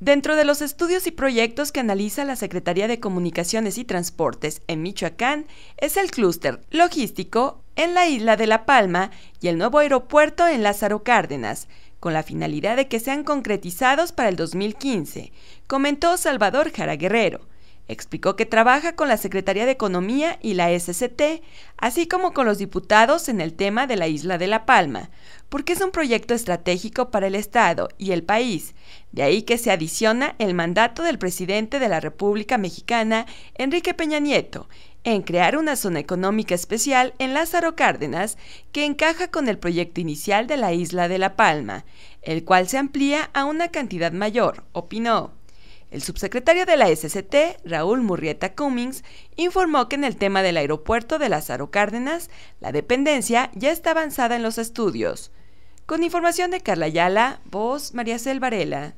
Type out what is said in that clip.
Dentro de los estudios y proyectos que analiza la Secretaría de Comunicaciones y Transportes en Michoacán es el clúster logístico en la isla de La Palma y el nuevo aeropuerto en Lázaro Cárdenas, con la finalidad de que sean concretizados para el 2015, comentó Salvador Jara Guerrero, Explicó que trabaja con la Secretaría de Economía y la SCT, así como con los diputados en el tema de la isla de La Palma, porque es un proyecto estratégico para el Estado y el país, de ahí que se adiciona el mandato del presidente de la República Mexicana, Enrique Peña Nieto, en crear una zona económica especial en Lázaro Cárdenas que encaja con el proyecto inicial de la isla de La Palma, el cual se amplía a una cantidad mayor, opinó. El subsecretario de la SCT, Raúl Murrieta Cummings, informó que en el tema del aeropuerto de Lázaro Cárdenas, la dependencia ya está avanzada en los estudios. Con información de Carla Ayala, voz María Selvarela.